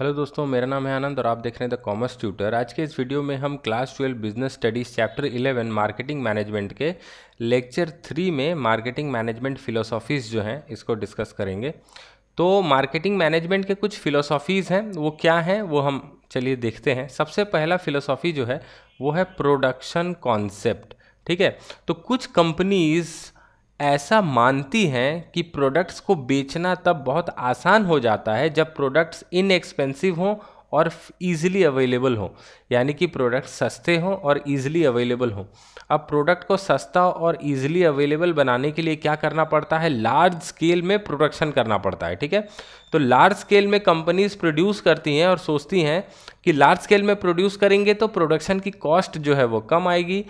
Hello दोस्तों मेरा नाम है आनंद और आप देख रहे हैं द कॉमर्स ट्यूटर आज के इस वीडियो में हम class twelve business studies chapter eleven marketing management के लेक्चर थ्री में मार्केटिंग मैनेजमेंट फिलोसॉफीज़ जो हैं इसको डिस्कस करेंगे तो मार्केटिंग मैनेजमेंट के कुछ फिलोसॉफीज़ हैं वो क्या हैं वो हम चलिए देखते हैं सबसे पहला फिलोसॉफी जो है वो है प्रोडक्शन कॉन्सेप्ट ठीक है तो कुछ कंपनीज़ ऐसा मानती हैं कि प्रोडक्ट्स को बेचना तब बहुत आसान हो जाता है जब प्रोडक्ट्स इनएक्सपेंसिव हों और ईज़िली अवेलेबल हो यानी कि प्रोडक्ट सस्ते हों और ईज़िली अवेलेबल हों अब प्रोडक्ट को सस्ता और इजीली अवेलेबल बनाने के लिए क्या करना पड़ता है लार्ज स्केल में प्रोडक्शन करना पड़ता है ठीक है तो लार्ज स्केल में कंपनीज प्रोड्यूस करती हैं और सोचती हैं कि लार्ज स्केल में प्रोड्यूस करेंगे तो प्रोडक्शन की कॉस्ट जो है वो कम आएगी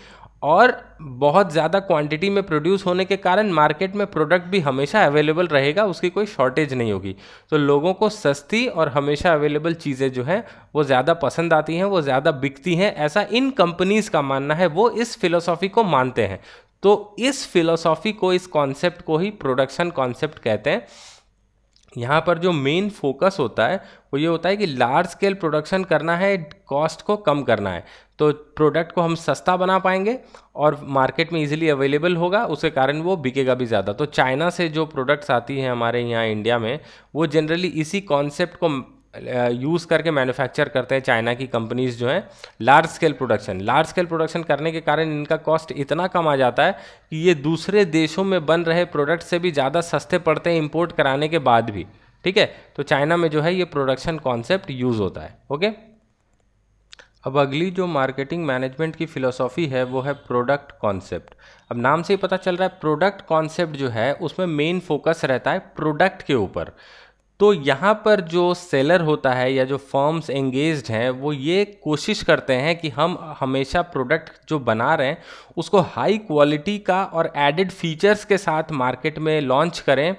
और बहुत ज़्यादा क्वांटिटी में प्रोड्यूस होने के कारण मार्केट में प्रोडक्ट भी हमेशा अवेलेबल रहेगा उसकी कोई शॉर्टेज नहीं होगी तो लोगों को सस्ती और हमेशा अवेलेबल चीज़ें जो हैं वो ज़्यादा पसंद आती हैं वो ज़्यादा बिकती हैं ऐसा इन कंपनीज़ का मानना है वो इस फिलोसॉफी को मानते हैं तो इस फिलोसॉफी को इस कॉन्सेप्ट को ही प्रोडक्शन कॉन्सेप्ट कहते हैं यहाँ पर जो मेन फोकस होता है वो ये होता है कि लार्ज स्केल प्रोडक्शन करना है कॉस्ट को कम करना है तो प्रोडक्ट को हम सस्ता बना पाएंगे और मार्केट में इजीली अवेलेबल होगा उसके कारण वो बिकेगा भी ज़्यादा तो चाइना से जो प्रोडक्ट्स आती हैं हमारे यहाँ इंडिया में वो जनरली इसी कॉन्सेप्ट को यूज़ करके मैन्युफैक्चर करते हैं चाइना की कंपनीज़ जो हैं large scale production large scale production करने के कारण इनका कॉस्ट इतना कम आ जाता है कि ये दूसरे देशों में बन रहे प्रोडक्ट से भी ज़्यादा सस्ते पड़ते हैं इम्पोर्ट कराने के बाद भी ठीक है तो चाइना में जो है ये प्रोडक्शन कॉन्सेप्ट यूज़ होता है ओके अब अगली जो मार्केटिंग मैनेजमेंट की फ़िलोसॉफ़ी है वो है प्रोडक्ट कॉन्सेप्ट अब नाम से ही पता चल रहा है प्रोडक्ट कॉन्सेप्ट जो है उसमें मेन फोकस रहता है प्रोडक्ट के ऊपर तो यहाँ पर जो सेलर होता है या जो फर्म्स एंगेज हैं वो ये कोशिश करते हैं कि हम हमेशा प्रोडक्ट जो बना रहे हैं उसको हाई क्वालिटी का और एडिड फीचर्स के साथ मार्केट में लॉन्च करें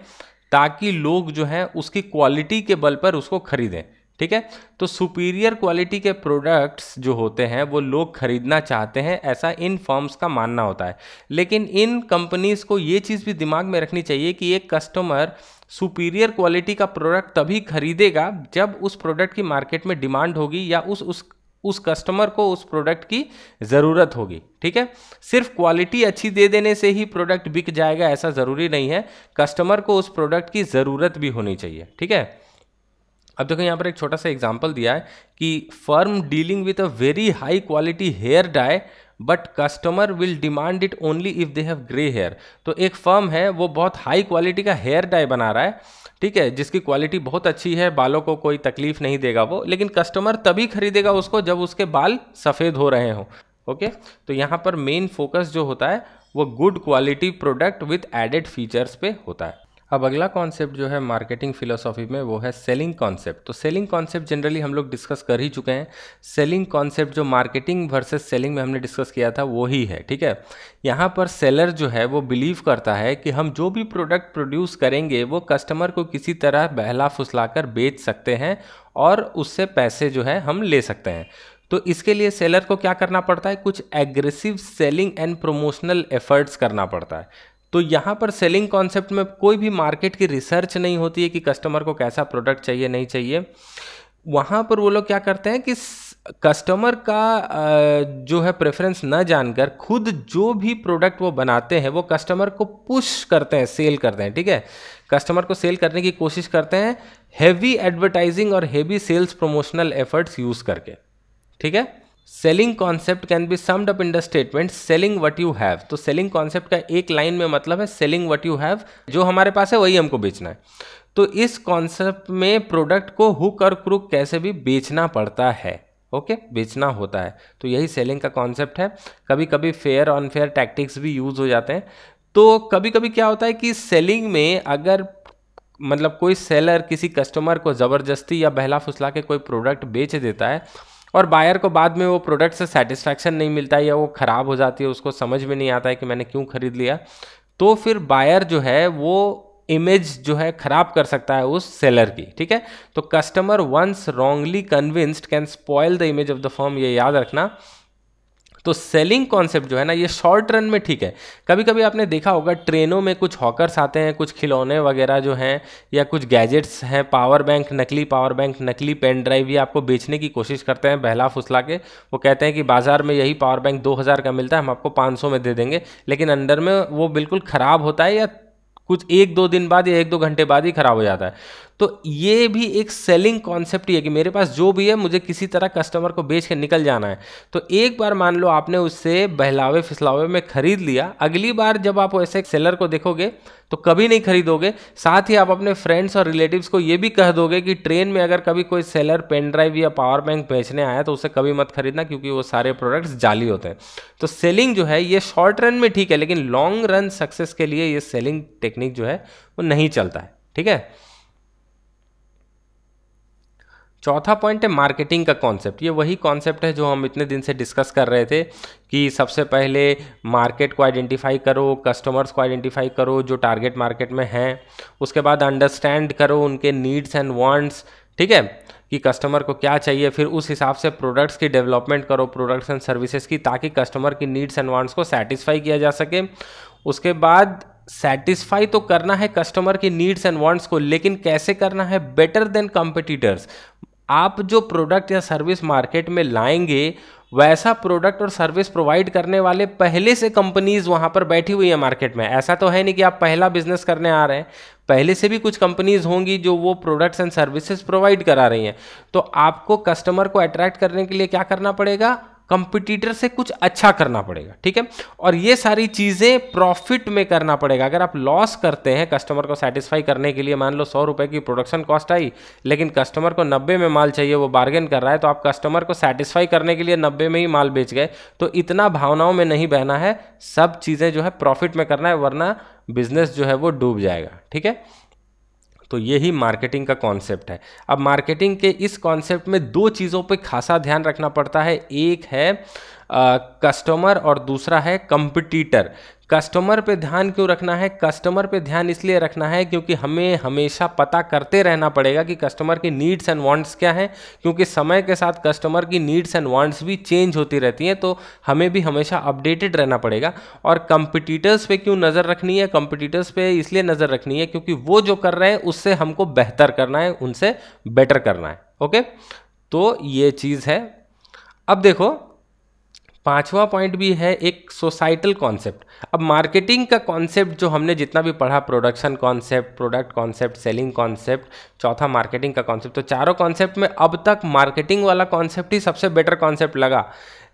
ताकि लोग जो हैं उसकी क्वालिटी के बल पर उसको खरीदें ठीक है तो सुपीरियर क्वालिटी के प्रोडक्ट्स जो होते हैं वो लोग खरीदना चाहते हैं ऐसा इन फॉर्म्स का मानना होता है लेकिन इन कंपनीज़ को ये चीज़ भी दिमाग में रखनी चाहिए कि एक कस्टमर सुपीरियर क्वालिटी का प्रोडक्ट तभी खरीदेगा जब उस प्रोडक्ट की मार्केट में डिमांड होगी या उस उस उस कस्टमर को उस प्रोडक्ट की ज़रूरत होगी ठीक है सिर्फ क्वालिटी अच्छी दे देने से ही प्रोडक्ट बिक जाएगा ऐसा ज़रूरी नहीं है कस्टमर को उस प्रोडक्ट की ज़रूरत भी होनी चाहिए ठीक है अब देखो यहां यहाँ पर एक छोटा सा एग्जाम्पल दिया है कि firm dealing with a very high quality hair dye but customer will demand it only if they have grey hair तो एक फर्म है वो बहुत हाई क्वालिटी का हेयर डाई बना रहा है ठीक है जिसकी क्वालिटी बहुत अच्छी है बालों को कोई तकलीफ नहीं देगा वो लेकिन कस्टमर तभी खरीदेगा उसको जब उसके बाल सफ़ेद हो रहे हों ओके तो यहाँ पर मेन फोकस जो होता है वो good quality product with added features पे होता है अब अगला कॉन्सेप्ट जो है मार्केटिंग फिलोसॉफी में वो है सेलिंग कॉन्सेप्ट तो सेलिंग कॉन्सेप्ट जनरली हम लोग डिस्कस कर ही चुके हैं सेलिंग कॉन्सेप्ट जो मार्केटिंग वर्सेस सेलिंग में हमने डिस्कस किया था वो ही है ठीक है यहाँ पर सेलर जो है वो बिलीव करता है कि हम जो भी प्रोडक्ट प्रोड्यूस करेंगे वो कस्टमर को किसी तरह बहला फुसला कर बेच सकते हैं और उससे पैसे जो है हम ले सकते हैं तो इसके लिए सेलर को क्या करना पड़ता है कुछ aggressive selling and promotional efforts करना पड़ता है तो यहाँ पर सेलिंग कॉन्सेप्ट में कोई भी मार्केट की रिसर्च नहीं होती है कि कस्टमर को कैसा प्रोडक्ट चाहिए नहीं चाहिए वहाँ पर वो लोग क्या करते हैं कि कस्टमर का जो है प्रेफरेंस न जानकर खुद जो भी प्रोडक्ट वो बनाते हैं वो कस्टमर को पुश करते हैं सेल करते हैं ठीक है कस्टमर को सेल करने की कोशिश करते हैं हैवी एडवर्टाइजिंग और heavy sales promotional efforts use करके ठीक है selling concept can be summed up in the statement selling what you have तो सेलिंग कॉन्सेप्ट का एक लाइन में मतलब है सेलिंग वट यू हैव जो हमारे पास है वही हमको बेचना है तो इस कॉन्सेप्ट में प्रोडक्ट को हुक और क्रुक कैसे भी बेचना पड़ता है ओके okay? बेचना होता है तो यही सेलिंग का कॉन्सेप्ट है कभी कभी फेयर अनफेयर टैक्टिक्स भी यूज़ हो जाते हैं तो कभी कभी क्या होता है कि सेलिंग में अगर मतलब कोई सेलर किसी कस्टमर को ज़बरदस्ती या बहला फुसला के कोई प्रोडक्ट बेच देता है और बायर को बाद में वो प्रोडक्ट से सेटिस्फैक्शन नहीं मिलता या वो ख़राब हो जाती है उसको समझ में नहीं आता है कि मैंने क्यों ख़रीद लिया तो फिर बायर जो है वो इमेज जो है खराब कर सकता है उस सेलर की ठीक है तो customer once wrongly convinced can spoil the image of the firm ये याद रखना तो सेलिंग कॉन्सेप्ट जो है ना ये शॉर्ट रन में ठीक है कभी कभी आपने देखा होगा ट्रेनों में कुछ हॉकर्स आते हैं कुछ खिलौने वगैरह जो हैं या कुछ गैजेट्स हैं पावर बैंक नकली पावर बैंक नकली पेन ड्राइव ये आपको बेचने की कोशिश करते हैं बहला फुसला के वो कहते हैं कि बाजार में यही पावर बैंक दो का मिलता है हम आपको पाँच में दे देंगे लेकिन अंडर में वो बिल्कुल ख़राब होता है या कुछ एक दो दिन बाद या एक दो घंटे बाद ही ख़राब हो जाता है तो ये भी एक सेलिंग कॉन्सेप्ट ही है कि मेरे पास जो भी है मुझे किसी तरह कस्टमर को बेच के निकल जाना है तो एक बार मान लो आपने उससे बहलावे फिसलावे में खरीद लिया अगली बार जब आप ऐसे सेलर को देखोगे तो कभी नहीं खरीदोगे साथ ही आप अपने फ्रेंड्स और रिलेटिव्स को ये भी कह दोगे कि ट्रेन में अगर कभी कोई सेलर पेन ड्राइव या पावर बैंक बेचने आया तो उसे कभी मत खरीदना क्योंकि वो सारे प्रोडक्ट्स जाली होते हैं तो सेलिंग जो है ये शॉर्ट रन में ठीक है लेकिन लॉन्ग रन सक्सेस के लिए ये सेलिंग टेक्निक टेक्निक जो है वो नहीं चलता है ठीक है चौथा पॉइंट है मार्केटिंग का कॉन्सेप्ट ये वही कॉन्सेप्ट है जो हम इतने दिन से डिस्कस कर रहे थे कि सबसे पहले मार्केट को आइडेंटिफाई करो कस्टमर्स को आइडेंटिफाई करो जो टारगेट मार्केट में हैं उसके बाद अंडरस्टैंड करो उनके नीड्स एंड वांट्स ठीक है कि कस्टमर को क्या चाहिए फिर उस हिसाब से प्रोडक्ट्स की डेवलपमेंट करो प्रोडक्ट्स एंड सर्विसेज की ताकि कस्टमर की नीड्स एंड वांट्स को सेटिस्फाई किया जा सके उसके बाद सेटिस्फाई तो करना है कस्टमर की नीड्स एंड वांट्स को लेकिन कैसे करना है बेटर देन कॉम्पिटिटर्स आप जो प्रोडक्ट या सर्विस मार्केट में लाएंगे वैसा प्रोडक्ट और सर्विस प्रोवाइड करने वाले पहले से कंपनीज वहाँ पर बैठी हुई है मार्केट में ऐसा तो है नहीं कि आप पहला बिजनेस करने आ रहे हैं पहले से भी कुछ कंपनीज होंगी जो वो प्रोडक्ट्स एंड सर्विसेज प्रोवाइड करा रही हैं तो आपको कस्टमर को अट्रैक्ट करने के लिए क्या करना पड़ेगा कंपटीटर से कुछ अच्छा करना पड़ेगा ठीक है और ये सारी चीज़ें प्रॉफिट में करना पड़ेगा अगर आप लॉस करते हैं कस्टमर को सेटिस्फाई करने के लिए मान लो सौ रुपये की प्रोडक्शन कॉस्ट आई लेकिन कस्टमर को नब्बे में माल चाहिए वो बार्गेन कर रहा है तो आप कस्टमर को सेटिस्फाई करने के लिए नब्बे में ही माल बेच गए तो इतना भावनाओं में नहीं बहना है सब चीज़ें जो है प्रॉफिट में करना है वरना बिजनेस जो है वो डूब जाएगा ठीक है तो यही मार्केटिंग का कॉन्सेप्ट है अब मार्केटिंग के इस कॉन्सेप्ट में दो चीज़ों पर खासा ध्यान रखना पड़ता है एक है कस्टमर और दूसरा है कंपटीटर कस्टमर पे ध्यान क्यों रखना है कस्टमर पे ध्यान इसलिए रखना है क्योंकि हमें हमेशा पता करते रहना पड़ेगा कि कस्टमर की नीड्स एंड वांट्स क्या हैं क्योंकि समय के साथ कस्टमर की नीड्स एंड वांट्स भी चेंज होती रहती हैं तो हमें भी हमेशा अपडेटेड रहना पड़ेगा और कंपिटिटर्स पे क्यों नज़र रखनी है कंपिटिटर्स पे इसलिए नज़र रखनी है क्योंकि वो जो कर रहे हैं उससे हमको बेहतर करना है उनसे बेटर करना है ओके तो ये चीज़ है अब देखो पांचवा पॉइंट भी है एक सोसाइटल कॉन्सेप्ट अब मार्केटिंग का कॉन्सेप्ट जो हमने जितना भी पढ़ा production concept product concept selling concept चौथा मार्केटिंग का कॉन्सेप्ट तो चारों कॉन्सेप्ट में अब तक मार्केटिंग वाला कॉन्सेप्ट ही सबसे बेटर कॉन्सेप्ट लगा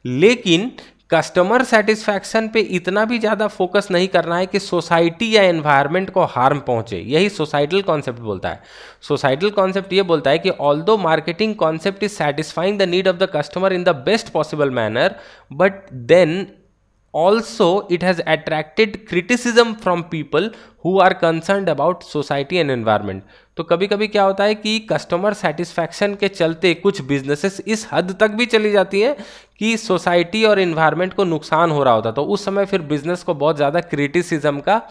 लेकिन कस्टमर सेटिस्फैक्शन पे इतना भी ज़्यादा फोकस नहीं करना है कि सोसाइटी या एनवायरनमेंट को हार्म पहुंचे यही सोसाइटल कॉन्सेप्ट बोलता है सोसाइटल कॉन्सेप्ट ये बोलता है कि although marketing concept is satisfying the need of the customer in the best possible manner but then also it has attracted criticism from people who are concerned about society and environment तो कभी कभी क्या होता है कि customer satisfaction के चलते कुछ बिजनेसेस इस हद तक भी चली जाती हैं कि सोसाइटी और इन्वायरमेंट को नुकसान हो रहा होता तो उस समय फिर बिजनेस को बहुत ज़्यादा क्रिटिसिज्म का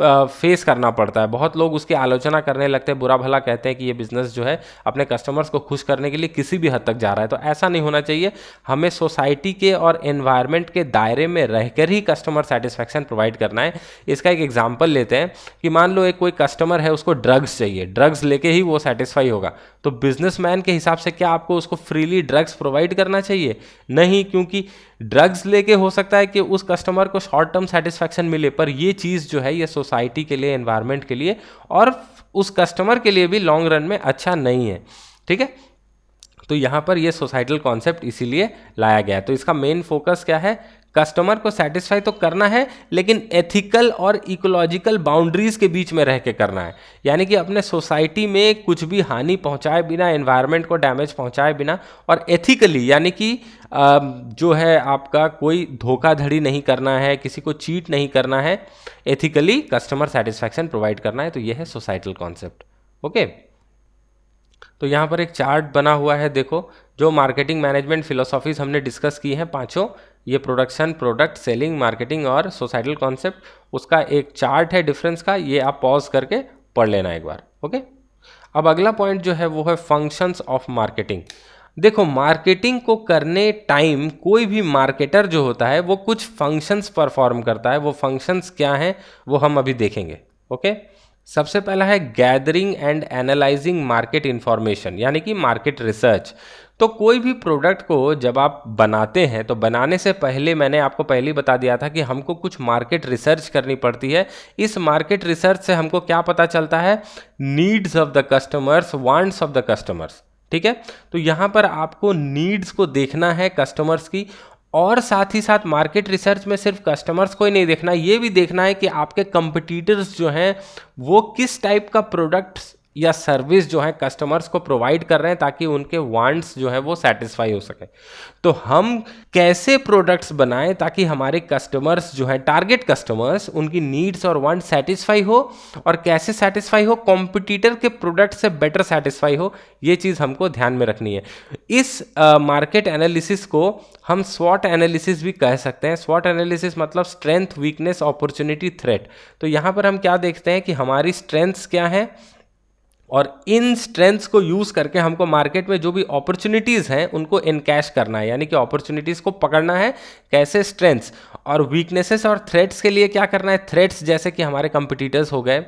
फेस करना पड़ता है बहुत लोग उसकी आलोचना करने लगते हैं बुरा भला कहते हैं कि ये बिज़नेस जो है अपने कस्टमर्स को खुश करने के लिए किसी भी हद तक जा रहा है तो ऐसा नहीं होना चाहिए हमें सोसाइटी के और एनवायरनमेंट के दायरे में रहकर ही कस्टमर सेटिस्फैक्शन प्रोवाइड करना है इसका एक एग्जाम्पल लेते हैं कि मान लो एक कोई कस्टमर है उसको ड्रग्स चाहिए ड्रग्स लेके ही वो सेटिस्फाई होगा तो बिजनेसमैन के हिसाब से क्या आपको उसको फ्रीली ड्रग्स प्रोवाइड करना चाहिए नहीं क्योंकि ड्रग्स लेके हो सकता है कि उस कस्टमर को शॉर्ट टर्म सेटिस्फैक्शन मिले पर ये चीज़ जो है ये सोसाइटी के लिए एन्वायरमेंट के लिए और उस कस्टमर के लिए भी लॉन्ग रन में अच्छा नहीं है ठीक है तो यहाँ पर ये सोसाइटल कॉन्सेप्ट इसीलिए लाया गया है तो इसका मेन फोकस क्या है कस्टमर को सेटिस्फाई तो करना है लेकिन एथिकल और इकोलॉजिकल बाउंड्रीज के बीच में रह के करना है यानी कि अपने सोसाइटी में कुछ भी हानि पहुंचाए बिना एनवायरनमेंट को डैमेज पहुंचाए बिना और एथिकली यानी कि जो है आपका कोई धोखाधड़ी नहीं करना है किसी को चीट नहीं करना है एथिकली कस्टमर सेटिस्फैक्शन प्रोवाइड करना है तो यह है सोसाइटल कॉन्सेप्ट ओके तो यहाँ पर एक चार्ट बना हुआ है देखो जो मार्केटिंग मैनेजमेंट फिलोसॉफीज हमने डिस्कस की हैं पांचों ये प्रोडक्शन प्रोडक्ट सेलिंग मार्केटिंग और सोसाइटल कॉन्सेप्ट उसका एक चार्ट है डिफरेंस का ये आप पॉज करके पढ़ लेना एक बार ओके अब अगला पॉइंट जो है वो है फंक्शंस ऑफ मार्केटिंग देखो मार्केटिंग को करने टाइम कोई भी मार्केटर जो होता है वो कुछ फंक्शंस परफॉर्म करता है वो फंक्शंस क्या हैं वो हम अभी देखेंगे ओके सबसे पहला है gathering and analysing market information यानी कि मार्केट रिसर्च तो कोई भी प्रोडक्ट को जब आप बनाते हैं तो बनाने से पहले मैंने आपको पहले ही बता दिया था कि हमको कुछ मार्केट रिसर्च करनी पड़ती है इस मार्केट रिसर्च से हमको क्या पता चलता है needs of the customers wants of the customers ठीक है तो यहाँ पर आपको नीड्स को देखना है कस्टमर्स की और साथ ही साथ मार्केट रिसर्च में सिर्फ कस्टमर्स को ही नहीं देखना ये भी देखना है कि आपके कंपटीटर्स जो हैं वो किस टाइप का प्रोडक्ट्स या सर्विस जो है कस्टमर्स को प्रोवाइड कर रहे हैं ताकि उनके वांट्स जो है वो सेटिस्फाई हो सके तो हम कैसे प्रोडक्ट्स बनाएं ताकि हमारे कस्टमर्स जो है टारगेट कस्टमर्स उनकी नीड्स और वांट सेटिस्फाई हो और कैसे सेटिस्फाई हो कॉम्पिटिटर के प्रोडक्ट से बेटर सेटिस्फाई हो ये चीज़ हमको ध्यान में रखनी है इस मार्केट uh, एनालिसिस को हम स्वॉट एनालिसिस भी कह सकते हैं स्वॉट एनालिसिस मतलब स्ट्रेंथ वीकनेस अपॉर्चुनिटी थ्रेट तो यहाँ पर हम क्या देखते हैं कि हमारी स्ट्रेंथ्स क्या हैं और इन स्ट्रेंथ्स को यूज़ करके हमको मार्केट में जो भी अपॉर्चुनिटीज़ हैं उनको इनकैश करना है यानी कि अपॉर्चुनिटीज़ को पकड़ना है कैसे स्ट्रेंथ्स और वीकनेसेस और थ्रेट्स के लिए क्या करना है थ्रेट्स जैसे कि हमारे कंपिटिटर्स हो गए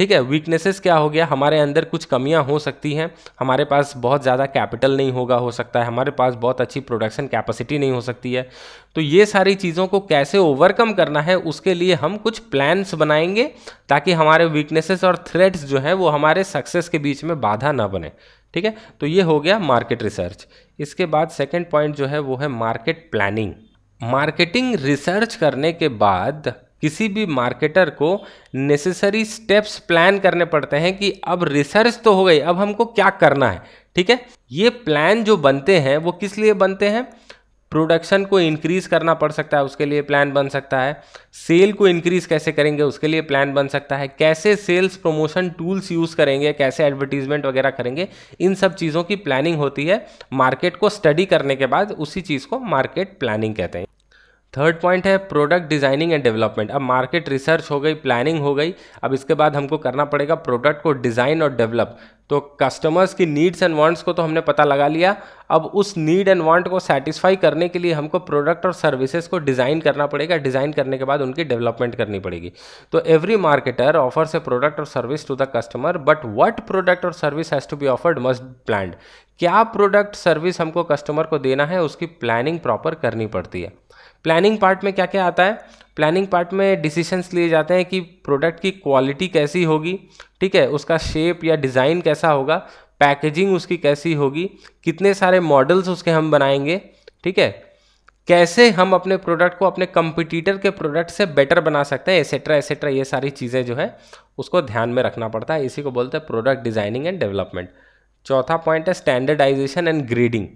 ठीक है वीकनेसेस क्या हो गया हमारे अंदर कुछ कमियां हो सकती हैं हमारे पास बहुत ज़्यादा कैपिटल नहीं होगा हो सकता है हमारे पास बहुत अच्छी प्रोडक्शन कैपेसिटी नहीं हो सकती है तो ये सारी चीज़ों को कैसे ओवरकम करना है उसके लिए हम कुछ प्लान्स बनाएंगे ताकि हमारे वीकनेसेस और थ्रेट्स जो हैं वो हमारे सक्सेस के बीच में बाधा ना बने ठीक है तो ये हो गया मार्केट रिसर्च इसके बाद सेकेंड पॉइंट जो है वो है मार्केट प्लानिंग मार्केटिंग रिसर्च करने के बाद किसी भी मार्केटर को नेसेसरी स्टेप्स प्लान करने पड़ते हैं कि अब रिसर्च तो हो गई अब हमको क्या करना है ठीक है ये प्लान जो बनते हैं वो किस लिए बनते हैं प्रोडक्शन को इंक्रीज़ करना पड़ सकता है उसके लिए प्लान बन सकता है सेल को इंक्रीज़ कैसे करेंगे उसके लिए प्लान बन सकता है कैसे सेल्स प्रमोशन टूल्स यूज़ करेंगे कैसे एडवर्टीजमेंट वगैरह करेंगे इन सब चीज़ों की प्लानिंग होती है मार्केट को स्टडी करने के बाद उसी चीज़ को मार्केट प्लानिंग कहते हैं थर्ड पॉइंट है प्रोडक्ट डिज़ाइनिंग एंड डेवलपमेंट अब मार्केट रिसर्च हो गई प्लानिंग हो गई अब इसके बाद हमको करना पड़ेगा प्रोडक्ट को डिज़ाइन और डेवलप तो कस्टमर्स की नीड्स एंड वांट्स को तो हमने पता लगा लिया अब उस नीड एंड वांट को सेटिस्फाई करने के लिए हमको प्रोडक्ट और सर्विसेज को डिज़ाइन करना पड़ेगा डिज़ाइन करने के बाद उनकी डेवलपमेंट करनी पड़ेगी तो every marketer offers a product और service to the customer but what product और service has to be offered must plan क्या प्रोडक्ट सर्विस हमको कस्टमर को देना है उसकी प्लानिंग प्रॉपर करनी पड़ती है प्लानिंग पार्ट में क्या क्या आता है प्लानिंग पार्ट में डिसीशंस लिए जाते हैं कि प्रोडक्ट की क्वालिटी कैसी होगी ठीक है उसका शेप या डिज़ाइन कैसा होगा पैकेजिंग उसकी कैसी होगी कितने सारे मॉडल्स उसके हम बनाएंगे ठीक है कैसे हम अपने प्रोडक्ट को अपने कंपिटिटर के प्रोडक्ट से बेटर बना सकते हैं एसेट्रा एसेट्रा ये सारी चीज़ें जो है उसको ध्यान में रखना पड़ता है इसी को बोलते हैं प्रोडक्ट डिज़ाइनिंग एंड डेवलपमेंट चौथा पॉइंट है स्टैंडर्डाइजेशन एंड ग्रेडिंग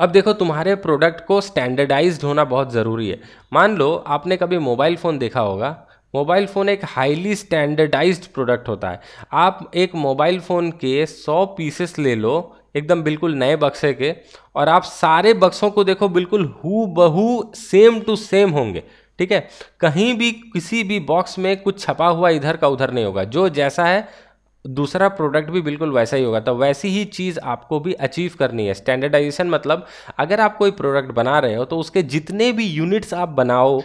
अब देखो तुम्हारे प्रोडक्ट को स्टैंडर्डाइज्ड होना बहुत ज़रूरी है मान लो आपने कभी मोबाइल फ़ोन देखा होगा मोबाइल फ़ोन एक हाईली स्टैंडर्डाइज्ड प्रोडक्ट होता है आप एक मोबाइल फ़ोन के 100 पीसेस ले लो एकदम बिल्कुल नए बक्से के और आप सारे बक्सों को देखो बिल्कुल हु बहू सेम टू सेम होंगे ठीक है कहीं भी किसी भी बॉक्स में कुछ छपा हुआ इधर का उधर नहीं होगा जो जैसा है दूसरा प्रोडक्ट भी बिल्कुल वैसा ही होगा तो वैसी ही चीज़ आपको भी अचीव करनी है स्टैंडर्डाइजेशन मतलब अगर आप कोई प्रोडक्ट बना रहे हो तो उसके जितने भी यूनिट्स आप बनाओ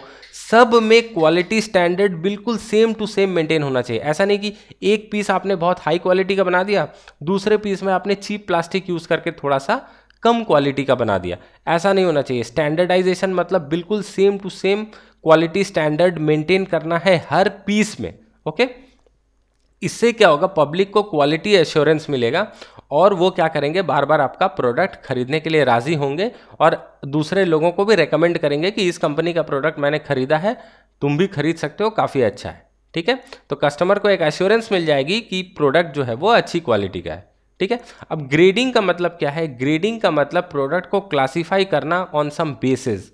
सब में क्वालिटी स्टैंडर्ड बिल्कुल सेम टू सेम मेंटेन होना चाहिए ऐसा नहीं कि एक पीस आपने बहुत हाई क्वालिटी का बना दिया दूसरे पीस में आपने चीप प्लास्टिक यूज़ करके थोड़ा सा कम क्वालिटी का बना दिया ऐसा नहीं होना चाहिए स्टैंडर्डाइजेशन मतलब बिल्कुल same to same quality standard maintain करना है हर पीस में ओके okay? इससे क्या होगा पब्लिक को क्वालिटी एश्योरेंस मिलेगा और वो क्या करेंगे बार बार आपका प्रोडक्ट खरीदने के लिए राज़ी होंगे और दूसरे लोगों को भी रेकमेंड करेंगे कि इस कंपनी का प्रोडक्ट मैंने खरीदा है तुम भी खरीद सकते हो काफ़ी अच्छा है ठीक है तो कस्टमर को एक एश्योरेंस मिल जाएगी कि प्रोडक्ट जो है वो अच्छी क्वालिटी का है ठीक है अब ग्रेडिंग का मतलब क्या है ग्रेडिंग का मतलब प्रोडक्ट को क्लासीफाई करना on some basis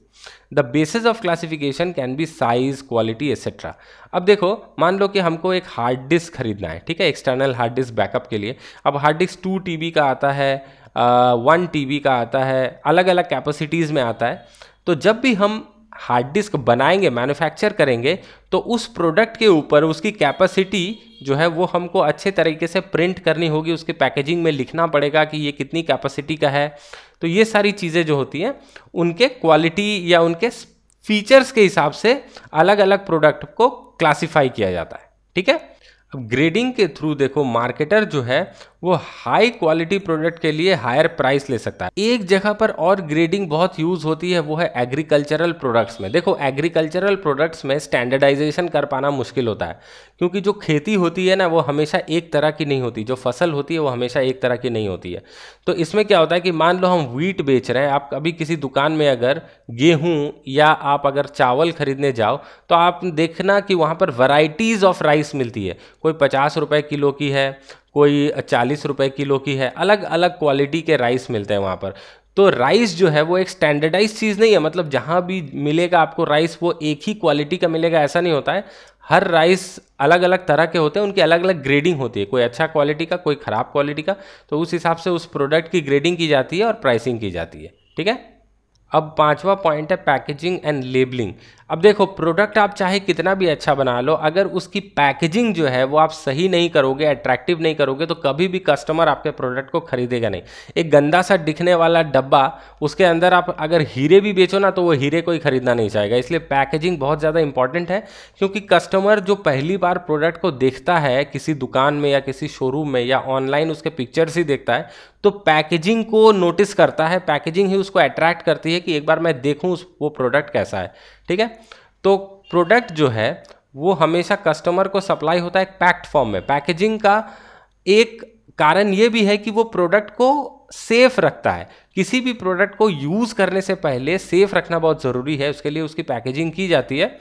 the basis of classification can be size quality etcetera अब देखो मान लो कि हमको एक हार्ड डिस्क खरीदना है ठीक है एक्सटर्नल हार्ड डिस्क बैकअप के लिए अब हार्ड डिस्क टू टी का आता है वन टी का आता है अलग अलग कैपेसिटीज़ में आता है तो जब भी हम हार्ड डिस्क बनाएंगे मैन्युफैक्चर करेंगे तो उस प्रोडक्ट के ऊपर उसकी कैपेसिटी जो है वो हमको अच्छे तरीके से प्रिंट करनी होगी उसके पैकेजिंग में लिखना पड़ेगा कि ये कितनी कैपेसिटी का है तो ये सारी चीज़ें जो होती हैं उनके क्वालिटी या उनके फीचर्स के हिसाब से अलग अलग प्रोडक्ट को क्लासीफाई किया जाता है ठीक है अब ग्रेडिंग के थ्रू देखो मार्केटर जो है वो हाई क्वालिटी प्रोडक्ट के लिए हायर प्राइस ले सकता है एक जगह पर और ग्रेडिंग बहुत यूज होती है वो है एग्रीकल्चरल प्रोडक्ट्स में देखो एग्रीकल्चरल प्रोडक्ट्स में स्टैंडर्डाइजेशन कर पाना मुश्किल होता है क्योंकि जो खेती होती है ना वो हमेशा एक तरह की नहीं होती जो फसल होती है वो हमेशा एक तरह की नहीं होती है तो इसमें क्या होता है कि मान लो हम वीट बेच रहे हैं आप अभी किसी दुकान में अगर गेहूँ या आप अगर चावल खरीदने जाओ तो आप देखना कि वहाँ पर वराइटीज़ ऑफ राइस मिलती है कोई पचास रुपये किलो की है कोई चालीस रुपये किलो की है अलग अलग क्वालिटी के राइस मिलते हैं वहाँ पर तो राइस जो है वो एक स्टैंडर्डाइज चीज़ नहीं है मतलब जहाँ भी मिलेगा आपको राइस वो एक ही क्वालिटी का मिलेगा ऐसा नहीं होता है हर राइस अलग अलग तरह के होते हैं उनकी अलग अलग ग्रेडिंग होती है कोई अच्छा क्वालिटी का कोई ख़राब क्वालिटी का तो उस हिसाब से उस प्रोडक्ट की ग्रेडिंग की जाती है और प्राइसिंग की जाती है ठीक है अब पांचवा पॉइंट है पैकेजिंग एंड लेबलिंग अब देखो प्रोडक्ट आप चाहे कितना भी अच्छा बना लो अगर उसकी पैकेजिंग जो है वो आप सही नहीं करोगे अट्रैक्टिव नहीं करोगे तो कभी भी कस्टमर आपके प्रोडक्ट को खरीदेगा नहीं एक गंदा सा दिखने वाला डब्बा उसके अंदर आप अगर हीरे भी बेचो ना तो वो हीरे को ही खरीदना नहीं चाहेगा इसलिए पैकेजिंग बहुत ज़्यादा इंपॉर्टेंट है क्योंकि कस्टमर जो पहली बार प्रोडक्ट को देखता है किसी दुकान में या किसी शोरूम में या ऑनलाइन उसके पिक्चर्स ही देखता है तो पैकेजिंग को नोटिस करता है पैकेजिंग ही उसको अट्रैक्ट करती है कि एक बार मैं देखूँ वो प्रोडक्ट कैसा है ठीक है तो प्रोडक्ट जो है वो हमेशा कस्टमर को सप्लाई होता है एक पैक्ड फॉर्म में पैकेजिंग का एक कारण ये भी है कि वो प्रोडक्ट को सेफ रखता है किसी भी प्रोडक्ट को यूज़ करने से पहले सेफ रखना बहुत ज़रूरी है उसके लिए उसकी पैकेजिंग की जाती है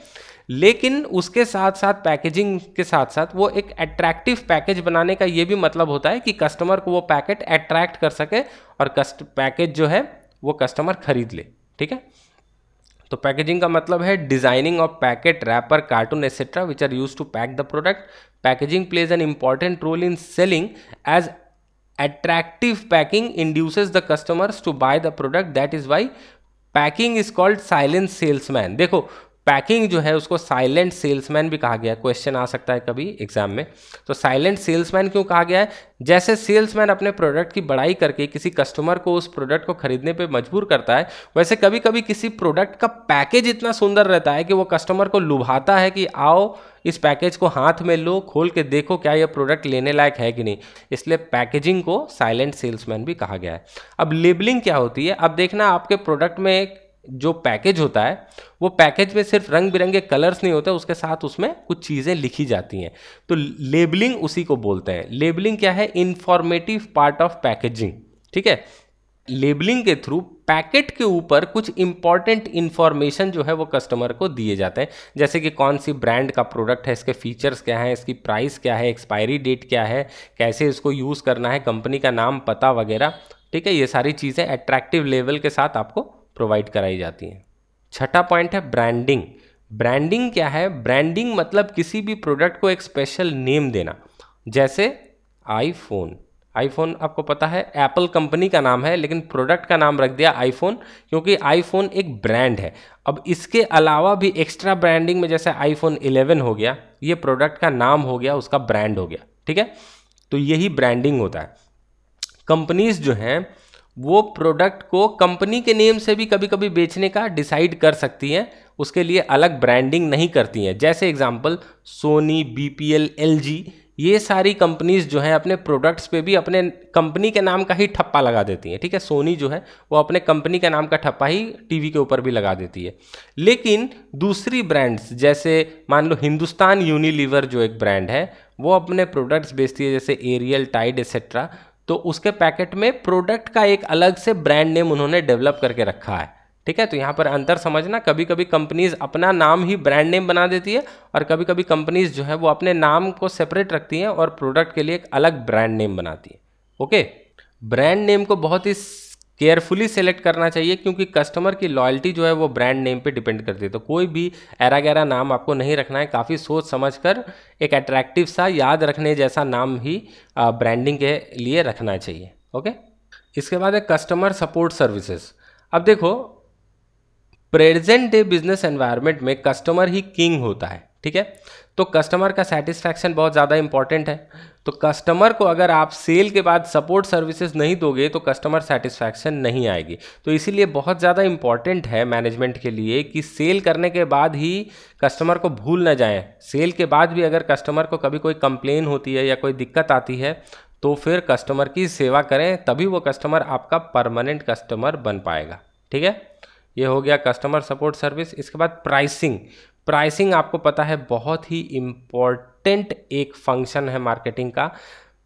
लेकिन उसके साथ साथ पैकेजिंग के साथ साथ वो एक अट्रैक्टिव पैकेज बनाने का ये भी मतलब होता है कि कस्टमर को वो पैकेट अट्रैक्ट कर सके और कस्ट पैकेज जो है वो कस्टमर खरीद ले ठीक है तो पैकेजिंग का मतलब है designing of packet wrapper carton etcetera which are use to pack the product packaging plays an important role in selling as attractive packing induces the customers to buy the product that is why packing is called silence salesman देखो packing जो है उसको silent salesman भी कहा गया है question आ सकता है कभी एग्जाम में तो साइलेंट सेल्समैन क्यों कहा गया है जैसे सेल्समैन अपने प्रोडक्ट की बड़ाई करके किसी कस्टमर को उस प्रोडक्ट को खरीदने पे मजबूर करता है वैसे कभी कभी किसी प्रोडक्ट का पैकेज इतना सुंदर रहता है कि वो कस्टमर को लुभाता है कि आओ इस पैकेज को हाथ में लो खोल के देखो क्या यह प्रोडक्ट लेने लायक है कि नहीं इसलिए पैकेजिंग को साइलेंट सेल्समैन भी कहा गया है अब लेबलिंग क्या होती है अब देखना आपके प्रोडक्ट में जो पैकेज होता है वो पैकेज में सिर्फ रंग बिरंगे कलर्स नहीं होते उसके साथ उसमें कुछ चीज़ें लिखी जाती हैं तो लेबलिंग उसी को बोलते हैं लेबलिंग क्या है इन्फॉर्मेटिव पार्ट ऑफ पैकेजिंग ठीक है लेबलिंग के थ्रू पैकेट के ऊपर कुछ इंपॉर्टेंट इन्फॉर्मेशन जो है वो कस्टमर को दिए जाते हैं जैसे कि कौन सी ब्रांड का प्रोडक्ट है इसके फीचर्स क्या हैं इसकी प्राइस क्या है एक्सपायरी डेट क्या है कैसे इसको यूज़ करना है कंपनी का नाम पता वगैरह ठीक है ये सारी चीज़ें अट्रैक्टिव लेवल के साथ आपको प्रोवाइड कराई जाती हैं छठा पॉइंट है ब्रांडिंग ब्रांडिंग क्या है ब्रांडिंग मतलब किसी भी प्रोडक्ट को एक स्पेशल नेम देना जैसे आईफोन आईफोन आपको पता है एप्पल कंपनी का नाम है लेकिन प्रोडक्ट का नाम रख दिया आईफोन क्योंकि आईफोन एक ब्रांड है अब इसके अलावा भी एक्स्ट्रा ब्रांडिंग में जैसे आईफोन 11 हो गया ये प्रोडक्ट का नाम हो गया उसका ब्रांड हो गया ठीक है तो यही ब्रांडिंग होता है कंपनीज जो हैं वो प्रोडक्ट को कंपनी के नेम से भी कभी कभी बेचने का डिसाइड कर सकती हैं उसके लिए अलग ब्रांडिंग नहीं करती हैं जैसे example Sony B P L L G ये सारी कंपनीज जो हैं अपने प्रोडक्ट्स पे भी अपने कंपनी के नाम का ही ठप्पा लगा देती हैं ठीक है सोनी जो है वो अपने कंपनी के नाम का ठप्पा ही टीवी के ऊपर भी लगा देती है लेकिन दूसरी ब्रांड्स जैसे मान लो हिंदुस्तान यूनिलीवर जो एक ब्रांड है वो अपने प्रोडक्ट्स बेचती है जैसे एरियल टाइड एक्सेट्रा तो उसके पैकेट में प्रोडक्ट का एक अलग से ब्रांड नेम उन्होंने डेवलप करके रखा है ठीक है तो यहाँ पर अंतर समझना कभी कभी कंपनीज अपना नाम ही ब्रांड नेम बना देती है और कभी कभी कंपनीज जो है वो अपने नाम को सेपरेट रखती हैं और प्रोडक्ट के लिए एक अलग ब्रांड नेम बनाती है ओके ब्रांड नेम को बहुत ही केयरफुली सेलेक्ट करना चाहिए क्योंकि कस्टमर की लॉयल्टी जो है वो ब्रांड नेम पे डिपेंड करती है तो कोई भी एरा गैरा नाम आपको नहीं रखना है काफ़ी सोच समझ कर एक अट्रैक्टिव सा याद रखने जैसा नाम ही ब्रांडिंग के लिए रखना चाहिए ओके इसके बाद है कस्टमर सपोर्ट सर्विसेज अब देखो प्रेजेंट डे बिजनेस एन्वायरमेंट में कस्टमर ही किंग होता है ठीक है तो कस्टमर का सेटिस्फैक्शन बहुत ज़्यादा इंपॉर्टेंट है तो कस्टमर को अगर आप सेल के बाद सपोर्ट सर्विसेज नहीं दोगे तो कस्टमर सेटिस्फैक्शन नहीं आएगी तो इसीलिए बहुत ज़्यादा इंपॉर्टेंट है मैनेजमेंट के लिए कि सेल करने के बाद ही कस्टमर को भूल ना जाए सेल के बाद भी अगर कस्टमर को कभी कोई कंप्लेन होती है या कोई दिक्कत आती है तो फिर कस्टमर की सेवा करें तभी वो कस्टमर आपका परमानेंट कस्टमर बन पाएगा ठीक है ये हो गया कस्टमर सपोर्ट सर्विस इसके बाद प्राइसिंग प्राइसिंग आपको पता है बहुत ही इम्पॉर्टेंट एक फंक्शन है मार्केटिंग का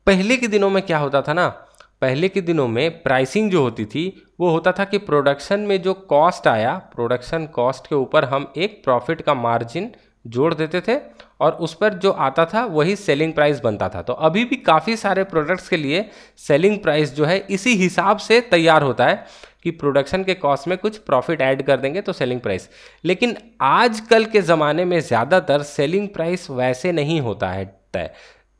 पहले के दिनों में क्या होता था ना पहले के दिनों में प्राइसिंग जो होती थी वो होता था कि प्रोडक्शन में जो कॉस्ट आया प्रोडक्शन कॉस्ट के ऊपर हम एक प्रॉफिट का मार्जिन जोड़ देते थे और उस पर जो आता था वही सेलिंग प्राइस बनता था तो अभी भी काफ़ी सारे प्रोडक्ट्स के लिए सेलिंग प्राइस जो है इसी हिसाब से तैयार होता है कि प्रोडक्शन के कॉस्ट में कुछ प्रॉफिट ऐड कर देंगे तो सेलिंग प्राइस लेकिन आजकल के ज़माने में ज़्यादातर सेलिंग प्राइस वैसे नहीं होता है तय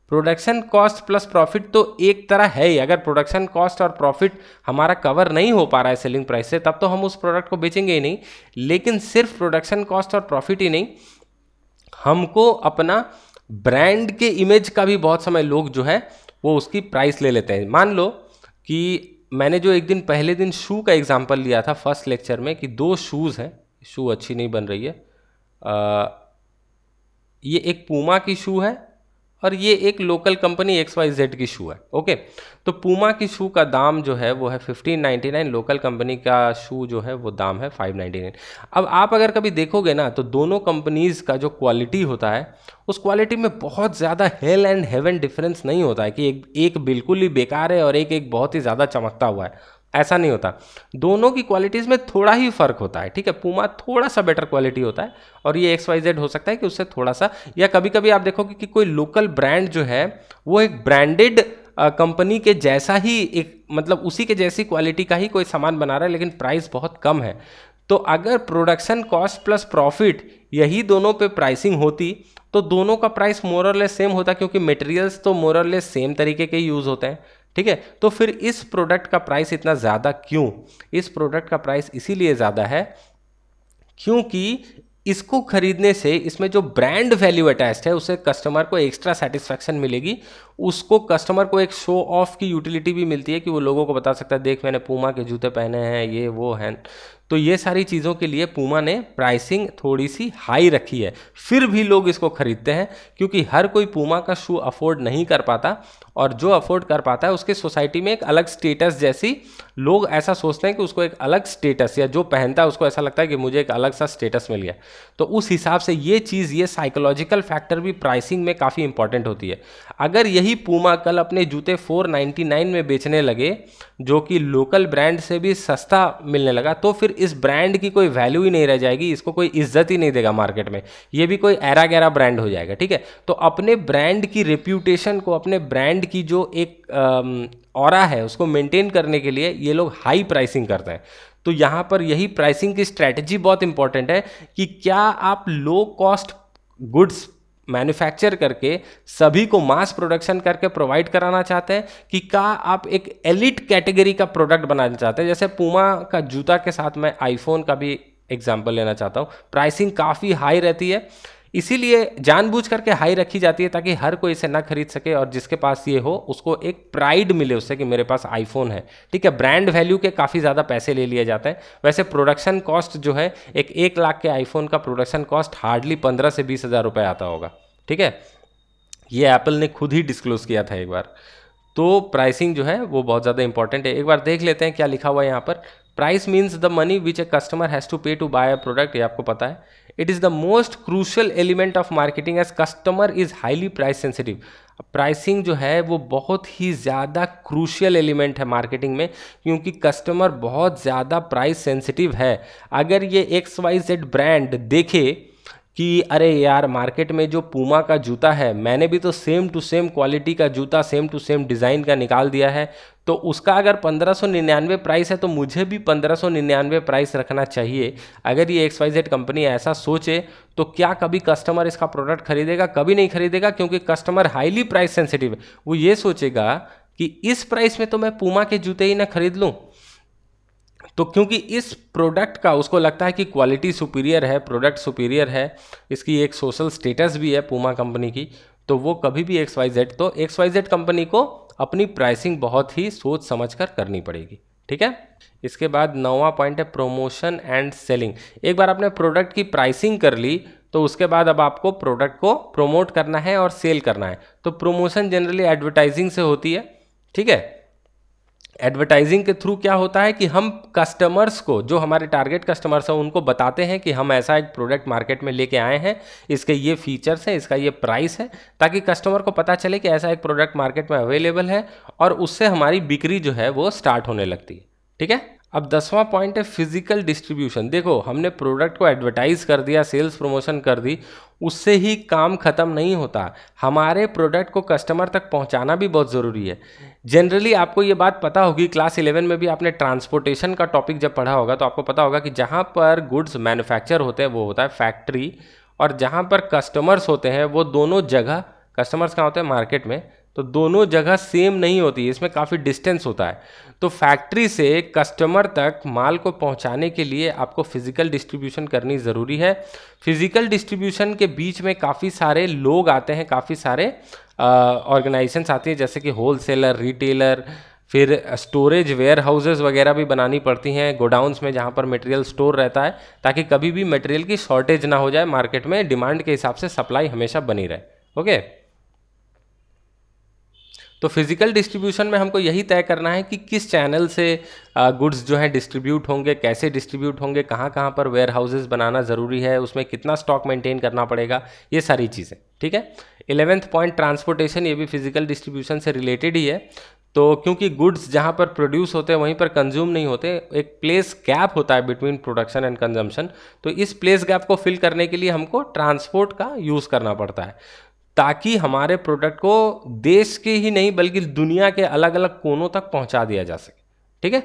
प्रोडक्शन कॉस्ट प्लस प्रॉफिट तो एक तरह है ही अगर प्रोडक्शन कॉस्ट और प्रॉफिट हमारा कवर नहीं हो पा रहा है सेलिंग प्राइस से तब तो हम उस प्रोडक्ट को बेचेंगे ही नहीं लेकिन सिर्फ प्रोडक्शन कॉस्ट और प्रॉफिट ही नहीं हमको अपना ब्रांड के इमेज का भी बहुत समय लोग जो है वो उसकी प्राइस ले लेते हैं मान लो कि मैंने जो एक दिन पहले दिन शू का एग्जाम्पल लिया था फर्स्ट लेक्चर में कि दो शूज़ हैं शू अच्छी नहीं बन रही है आ, ये एक पूमा की शू है और ये एक local company X Y Z की शू है ओके तो पूमा की शू का दाम जो है वो है fifteen ninety nine local company का शू जो है वो दाम है फाइव नाइन्टी नाइन अब आप अगर कभी देखोगे ना तो दोनों कंपनीज़ का जो क्वालिटी होता है उस क्वालिटी में बहुत ज़्यादा हेल एंड हेवन डिफरेंस नहीं होता है कि एक एक बिल्कुल ही बेकार है और एक एक बहुत ही ज़्यादा चमकता हुआ है ऐसा नहीं होता दोनों की क्वालिटीज़ में थोड़ा ही फ़र्क होता है ठीक है पूमा थोड़ा सा बेटर क्वालिटी होता है और ये एक्स वाई जेड हो सकता है कि उससे थोड़ा सा या कभी कभी आप देखोगे कि, कि कोई लोकल ब्रांड जो है वो एक ब्रांडेड कंपनी के जैसा ही एक मतलब उसी के जैसी क्वालिटी का ही कोई सामान बना रहा है लेकिन प्राइस बहुत कम है तो अगर प्रोडक्शन कॉस्ट प्लस प्रॉफिट यही दोनों पे प्राइसिंग होती तो दोनों का प्राइस मोरल सेम होता क्योंकि मटेरियल्स तो मोरल सेम तरीके के यूज़ होते हैं ठीक है तो फिर इस प्रोडक्ट का प्राइस इतना ज़्यादा क्यों इस प्रोडक्ट का प्राइस इसीलिए ज़्यादा है क्योंकि इसको खरीदने से इसमें जो ब्रांड वैल्यू अटैच है उससे कस्टमर को एक्स्ट्रा सेटिस्फैक्शन मिलेगी उसको कस्टमर को एक शो ऑफ की यूटिलिटी भी मिलती है कि वो लोगों को बता सकता है देख मैंने पूमा के जूते पहने हैं ये वो हैं तो ये सारी चीज़ों के लिए पूमा ने प्राइसिंग थोड़ी सी हाई रखी है फिर भी लोग इसको खरीदते हैं क्योंकि हर कोई पूमा का शू अफोर्ड नहीं कर पाता और जो अफोर्ड कर पाता है उसके सोसाइटी में एक अलग स्टेटस जैसी लोग ऐसा सोचते हैं कि उसको एक अलग स्टेटस या जो पहनता है उसको ऐसा लगता है कि मुझे एक अलग सा स्टेटस मिल गया तो उस हिसाब से ये चीज़ ये साइकोलॉजिकल फैक्टर भी प्राइसिंग में काफ़ी इंपॉर्टेंट होती है अगर यही पूमा कल अपने जूते 499 में बेचने लगे जो कि लोकल ब्रांड से भी सस्ता मिलने लगा तो फिर इस ब्रांड की कोई वैल्यू ही नहीं रह जाएगी इसको कोई इज्जत ही नहीं देगा मार्केट में ये भी कोई एरा गैरा ब्रांड हो जाएगा ठीक है तो अपने ब्रांड की रेप्यूटेशन को अपने ब्रांड की जो एक और है उसको मेंटेन करने के लिए ये लोग हाई प्राइसिंग करते हैं तो यहाँ पर यही प्राइसिंग की स्ट्रैटेजी बहुत इंपॉर्टेंट है कि क्या आप लो कॉस्ट गुड्स मैन्युफैक्चर करके सभी को मास प्रोडक्शन करके प्रोवाइड कराना चाहते हैं कि क्या आप एक एलिट कैटेगरी का प्रोडक्ट बनाना चाहते हैं जैसे पूमा का जूता के साथ मैं आईफोन का भी एग्जाम्पल लेना चाहता हूँ प्राइसिंग काफ़ी हाई रहती है इसीलिए जानबूझ करके हाई रखी जाती है ताकि हर कोई इसे ना खरीद सके और जिसके पास ये हो उसको एक प्राइड मिले उससे कि मेरे पास आईफोन है ठीक है ब्रांड वैल्यू के काफ़ी ज़्यादा पैसे ले लिए जाते हैं वैसे प्रोडक्शन कॉस्ट जो है एक एक लाख के आईफोन का प्रोडक्शन कॉस्ट हार्डली पंद्रह से बीस हज़ार रुपये आता होगा ठीक है ये एप्पल ने खुद ही डिस्क्लोज किया था एक बार तो प्राइसिंग जो है वो बहुत ज़्यादा इंपॉर्टेंट है एक बार देख लेते हैं क्या लिखा हुआ है यहाँ पर price means the money which a customer has to pay to buy a product ये आपको पता है it is the most crucial element of marketing as customer is highly price sensitive pricing जो है वो बहुत ही ज़्यादा क्रूशियल एलिमेंट है मार्केटिंग में क्योंकि कस्टमर बहुत ज़्यादा प्राइस सेंसिटिव है अगर ये एक्स वाई जेड ब्रांड देखे कि अरे यार मार्केट में जो पूमा का जूता है मैंने भी तो सेम टू सेम क्वालिटी का जूता सेम टू सेम डिज़ाइन का निकाल दिया है तो उसका अगर 1599 प्राइस है तो मुझे भी 1599 प्राइस रखना चाहिए अगर ये एक्स वाई जेड कंपनी ऐसा सोचे तो क्या कभी कस्टमर इसका प्रोडक्ट खरीदेगा कभी नहीं खरीदेगा क्योंकि कस्टमर हाईली प्राइस सेंसिटिव है वो ये सोचेगा कि इस प्राइस में तो मैं पूमा के जूते ही ना खरीद लूँ तो क्योंकि इस प्रोडक्ट का उसको लगता है कि क्वालिटी सुपीरियर है प्रोडक्ट सुपीरियर है इसकी एक सोशल स्टेटस भी है पूमा कंपनी की तो वो कभी भी एक्स वाई जेड तो एक्स वाई जेड कंपनी को अपनी प्राइसिंग बहुत ही सोच समझ कर करनी पड़ेगी ठीक है इसके बाद नौवा पॉइंट है प्रोमोशन एंड सेलिंग एक बार आपने प्रोडक्ट की प्राइसिंग कर ली तो उसके बाद अब आपको प्रोडक्ट को प्रोमोट करना है और सेल करना है तो प्रोमोशन जनरली एडवर्टाइजिंग से होती है ठीक है एडवर्टाइजिंग के थ्रू क्या होता है कि हम कस्टमर्स को जो हमारे टारगेट कस्टमर्स हैं उनको बताते हैं कि हम ऐसा एक प्रोडक्ट मार्केट में लेके आए हैं इसके ये फीचर्स हैं इसका ये प्राइस है ताकि कस्टमर को पता चले कि ऐसा एक प्रोडक्ट मार्केट में अवेलेबल है और उससे हमारी बिक्री जो है वो स्टार्ट होने लगती है ठीक है अब दसवां पॉइंट है फिजिकल डिस्ट्रीब्यूशन देखो हमने प्रोडक्ट को एडवर्टाइज कर दिया सेल्स प्रमोशन कर दी उससे ही काम खत्म नहीं होता हमारे प्रोडक्ट को कस्टमर तक पहुंचाना भी बहुत ज़रूरी है जनरली आपको ये बात पता होगी क्लास इलेवन में भी आपने ट्रांसपोर्टेशन का टॉपिक जब पढ़ा होगा तो आपको पता होगा कि जहाँ पर गुड्स मैन्युफैक्चर होते हैं वो होता है फैक्ट्री और जहाँ पर कस्टमर्स होते हैं वो दोनों जगह कस्टमर्स कहाँ होते हैं मार्केट में तो दोनों जगह सेम नहीं होती इसमें काफ़ी डिस्टेंस होता है तो फैक्ट्री से कस्टमर तक माल को पहुंचाने के लिए आपको फिज़िकल डिस्ट्रीब्यूशन करनी ज़रूरी है फिज़िकल डिस्ट्रीब्यूशन के बीच में काफ़ी सारे लोग आते हैं काफ़ी सारे ऑर्गेनाइजेशन आती हैं जैसे कि होल सेलर रिटेलर फिर स्टोरेज वेयर हाउसेज़ वगैरह भी बनानी पड़ती हैं गोडाउंस में जहाँ पर मटेरियल स्टोर रहता है ताकि कभी भी मटेरियल की शॉर्टेज ना हो जाए मार्केट में डिमांड के हिसाब से सप्लाई हमेशा बनी रहे ओके okay? तो फिज़िकल डिस्ट्रीब्यूशन में हमको यही तय करना है कि किस चैनल से गुड्स जो हैं डिस्ट्रीब्यूट होंगे कैसे डिस्ट्रीब्यूट होंगे कहाँ कहाँ पर वेयर हाउसेज बनाना ज़रूरी है उसमें कितना स्टॉक मेंटेन करना पड़ेगा ये सारी चीज़ें ठीक है इलेवेंथ पॉइंट ट्रांसपोर्टेशन ये भी फिज़िकल डिस्ट्रीब्यूशन से रिलेटेड ही है तो क्योंकि गुड्स जहाँ पर प्रोड्यूस होते हैं वहीं पर कंज्यूम नहीं होते एक प्लेस गैप होता है बिटवीन प्रोडक्शन एंड कंजम्पशन तो इस प्लेस गैप को फिल करने के लिए हमको ट्रांसपोर्ट का यूज़ करना पड़ता है ताकि हमारे प्रोडक्ट को देश के ही नहीं बल्कि दुनिया के अलग अलग कोनों तक पहुंचा दिया जा सके ठीक है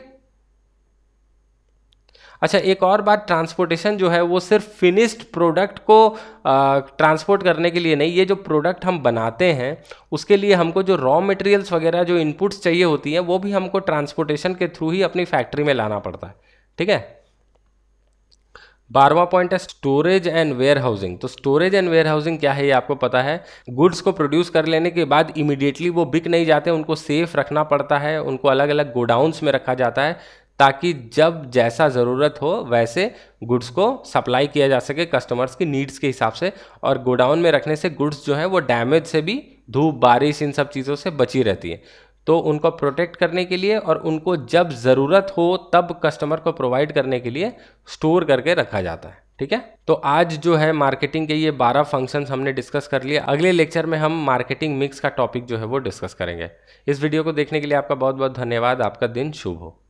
अच्छा एक और बात ट्रांसपोर्टेशन जो है वो सिर्फ फिनिश्ड प्रोडक्ट को ट्रांसपोर्ट करने के लिए नहीं ये जो प्रोडक्ट हम बनाते हैं उसके लिए हमको जो रॉ मटेरियल्स वगैरह जो इनपुट्स चाहिए होती हैं वो भी हमको ट्रांसपोर्टेशन के थ्रू ही अपनी फैक्ट्री में लाना पड़ता है ठीक है बारवा पॉइंट है स्टोरेज एंड वेयर हाउसिंग तो स्टोरेज एंड वेयर हाउसिंग क्या है ये आपको पता है गुड्स को प्रोड्यूस कर लेने के बाद इमिडिएटली वो बिक नहीं जाते उनको सेफ रखना पड़ता है उनको अलग अलग गोडाउंस में रखा जाता है ताकि जब जैसा ज़रूरत हो वैसे गुड्स को सप्लाई किया जा सके कस्टमर्स की नीड्स के हिसाब से और गोडाउन में रखने से गुड्स जो है वो डैमेज से भी धूप बारिश इन सब चीज़ों से बची रहती है तो उनको प्रोटेक्ट करने के लिए और उनको जब ज़रूरत हो तब कस्टमर को प्रोवाइड करने के लिए स्टोर करके रखा जाता है ठीक है तो आज जो है मार्केटिंग के ये बारह फंक्शंस हमने डिस्कस कर लिए अगले लेक्चर में हम मार्केटिंग मिक्स का टॉपिक जो है वो डिस्कस करेंगे इस वीडियो को देखने के लिए आपका बहुत बहुत धन्यवाद आपका दिन शुभ हो